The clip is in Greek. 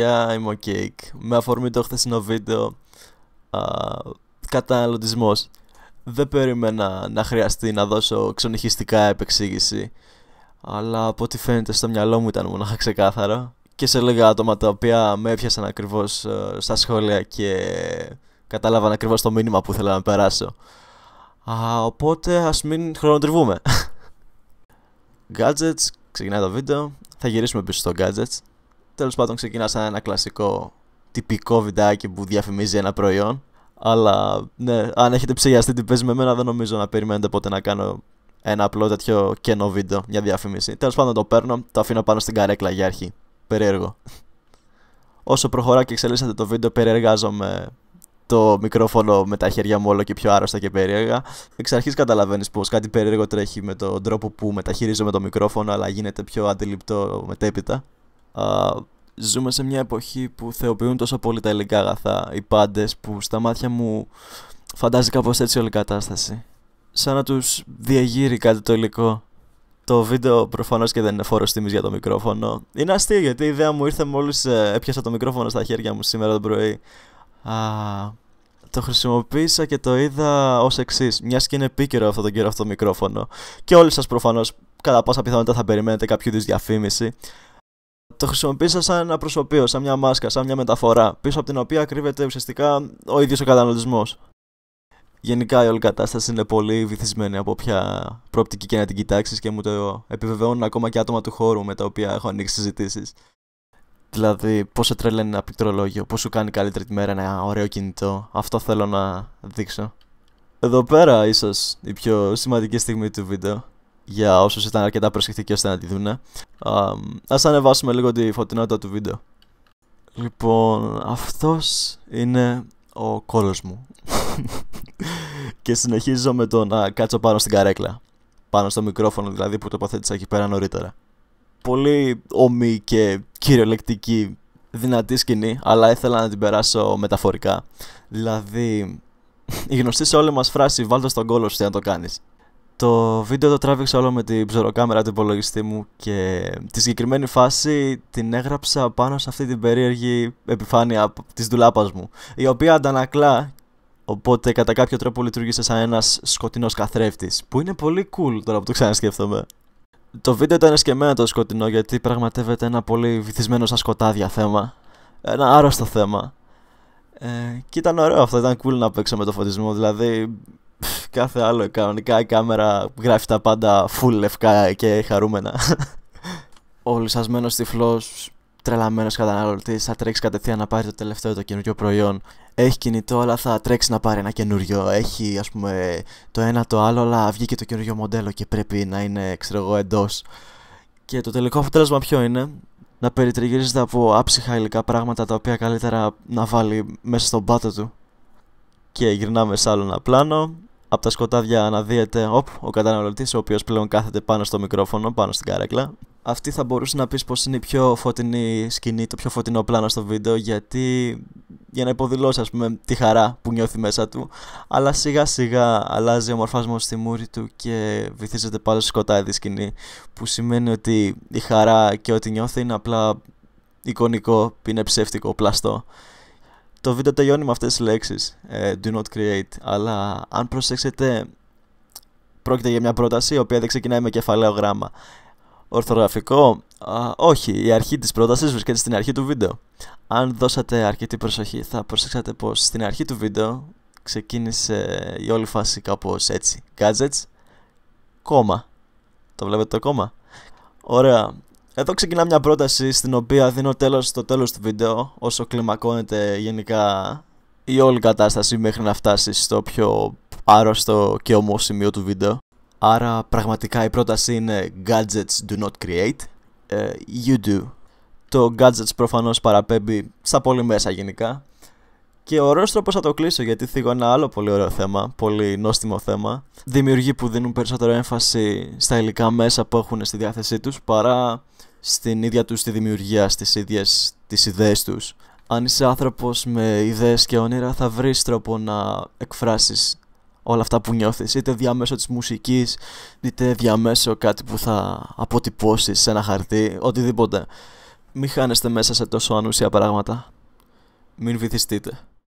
παιδιά, είμαι ο Με αφορμή το χθεσινό βίντεο, καταναλωτισμός. Δεν περίμενα να χρειαστεί να δώσω ξενυχιστικά επεξήγηση, αλλά από ό,τι φαίνεται στο μυαλό μου ήταν μονάχα ξεκάθαρο. Και σε λίγα άτομα τα οποία με έπιασαν ακριβώς ε, στα σχόλια και κατάλαβαν ακριβώς το μήνυμα που ήθελα να περάσω. Α, οπότε ας μην χρονοτριβούμε. Gadgets, ξεκινάει το βίντεο, θα γυρίσουμε πίσω στο Gadgets. Τέλος πάντων, ξεκινάς σαν ένα κλασικό τυπικό βιντεάκι που διαφημίζει ένα προϊόν. Αλλά ναι, αν έχετε ψεγιαστεί τι παίζει με εμένα, δεν νομίζω να περιμένετε ποτέ να κάνω ένα απλό τέτοιο κενό βίντεο για διαφήμιση. Τέλος πάντων, το παίρνω, το αφήνω πάνω στην καρέκλα για αρχή. Περίεργο. Όσο προχωρά και εξελίσσεται το βίντεο, περιεργάζομαι το μικρόφωνο με τα χέρια μου όλο και πιο άρρωστα και περίεργα. Εξ αρχής καταλαβαίνεις πως κάτι περίεργο τρέχει με τον τρόπο που μεταχειρίζομαι το μικρόφωνο, αλλά γίνεται πιο αντιληπτό μετέπειτα α, ζούμε σε μια εποχή που θεοποιούν τόσο πολύ τα υλικά αγαθά, οι πάντες που στα μάτια μου φαντάζει κάπως έτσι όλη η κατάσταση. Σαν να τους διαγείρει κάτι το υλικό. Το βίντεο προφανώς και δεν είναι φόρος τιμής για το μικρόφωνο. Είναι αστείο γιατί η ιδέα μου ήρθε μόλις ε, έπιασα το μικρόφωνο στα χέρια μου σήμερα το πρωί. Α, το χρησιμοποίησα και το είδα ως εξής. Μιας και είναι επίκαιρο αυτό το καιρό αυτό το μικρόφωνο. Και όλοι σας προφανώς κατά πάσα πιθανότητα θα περιμένετε κάποιο είδους διαφήμιση το χρησιμοποίησα σαν ένα προσωπείο, σαν μια μάσκα, σαν μια μεταφορά, πίσω από την οποία κρύβεται ουσιαστικά ο ίδιος ο καταναλωτισμός. Γενικά η όλη κατάσταση είναι πολύ βυθισμένη από ποια προοπτική και να την κοιτάξεις και μου το επιβεβαιώνουν ακόμα και άτομα του χώρου με τα οποία έχω ανοίξει συζητήσεις. Δηλαδή, πόσο τρελαίνει ένα πληκτρολόγιο, πώς σου κάνει καλύτερη τη μέρα ένα ωραίο κινητό. Αυτό θέλω να δείξω. Εδώ πέρα, ίσως η πιο σημαντική στιγμή του βίντεο για όσους ήταν αρκετά προσεκτικοί ώστε να τη δούνε. ας ανεβάσουμε λίγο τη φωτεινότητα του βίντεο. Λοιπόν, αυτός είναι ο κόλος μου. και συνεχίζω με το να κάτσω πάνω στην καρέκλα. Πάνω στο μικρόφωνο δηλαδή που τοποθέτησα εκεί πέρα νωρίτερα. Πολύ ομοί και κυριολεκτική δυνατή σκηνή, αλλά ήθελα να την περάσω μεταφορικά. Δηλαδή, η γνωστή σε όλη μας φράση «Βάλτε στον κόλο σου να το κάνεις». Το βίντεο το τράβηξα όλο με την ψωροκάμερα του υπολογιστή μου και τη συγκεκριμένη φάση την έγραψα πάνω σε αυτή την περίεργη επιφάνεια της δουλάπας μου η οποία αντανακλά οπότε κατά κάποιο τρόπο λειτουργήσε σαν ένας σκοτεινός καθρέφτης που είναι πολύ cool τώρα που το ξανασκέφτομαι. Το βίντεο ήταν σκεμμένο το σκοτεινό γιατί πραγματεύεται ένα πολύ βυθισμένο σαν σκοτάδια θέμα. Ένα άρρωστο θέμα. Ε, και ήταν ωραίο αυτό, ήταν cool να παίξω με το φωτισμό. Δηλαδή, κάθε άλλο. Κανονικά η κάμερα γράφει τα πάντα full λευκά και χαρούμενα. Ο λυσασμένος τυφλός, τρελαμένος καταναλωτής, θα τρέξει κατευθείαν να πάρει το τελευταίο το καινούριο προϊόν. Έχει κινητό, αλλά θα τρέξει να πάρει ένα καινούριο. Έχει, ας πούμε, το ένα το άλλο, αλλά βγήκε το καινούριο μοντέλο και πρέπει να είναι, ξέρω εγώ, εντός. Και το τελικό αποτέλεσμα ποιο είναι, να περιτριγυρίζεται από άψυχα υλικά πράγματα τα οποία καλύτερα να βάλει μέσα στον πάτο του. Και γυρνάμε σε άλλο ένα πλάνο από τα σκοτάδια αναδύεται οπ, ο καταναλωτής, ο οποίος πλέον κάθεται πάνω στο μικρόφωνο, πάνω στην κάρεκλα. Αυτή θα μπορούσε να πεις πως είναι η πιο φωτεινή σκηνή, το πιο φωτεινό πλάνο στο βίντεο, γιατί για να υποδηλώσει, ας πούμε, τη χαρά που νιώθει μέσα του. Αλλά σιγά σιγά αλλάζει ο μορφάσμο στη μούρη του και βυθίζεται πάλι στο σκοτάδι σκηνή. Που σημαίνει ότι η χαρά και ό,τι νιώθει είναι απλά εικονικό, είναι ψεύτικο, πλαστό το βίντεο τελειώνει με αυτές τις λέξεις ε, Do not create Αλλά αν προσέξετε Πρόκειται για μια πρόταση η οποία δεν ξεκινάει με κεφαλαίο γράμμα Ορθογραφικό Όχι, η αρχή της πρότασης βρίσκεται στην αρχή του βίντεο Αν δώσατε αρκετή προσοχή θα προσέξατε πως στην αρχή του βίντεο Ξεκίνησε η όλη φάση κάπως έτσι Gadgets Κόμμα Το βλέπετε το κόμμα Ωραία εδώ ξεκινά μια πρόταση στην οποία δίνω τέλος στο τέλος του βίντεο όσο κλιμακώνεται γενικά η όλη κατάσταση μέχρι να φτάσει στο πιο άρρωστο και ομό σημείο του βίντεο. Άρα πραγματικά η πρόταση είναι Gadgets do not create, ε, you do. Το Gadgets προφανώς παραπέμπει στα πολύ μέσα γενικά. Και ο ωραίος τρόπος θα το κλείσω γιατί θίγω ένα άλλο πολύ ωραίο θέμα, πολύ νόστιμο θέμα. Δημιουργοί που δίνουν περισσότερο έμφαση στα υλικά μέσα που έχουν στη διάθεσή τους παρά στην ίδια τους τη δημιουργία, στις ίδιες τις ιδέες τους. Αν είσαι άνθρωπος με ιδέες και όνειρα θα βρεις τρόπο να εκφράσεις όλα αυτά που νιώθεις, είτε διαμέσω της μουσικής, είτε διαμέσω κάτι που θα αποτυπώσεις σε ένα χαρτί, οτιδήποτε. Μην χάνεστε μέσα σε τόσο ανούσια πράγματα. Μην βυθιστείτε.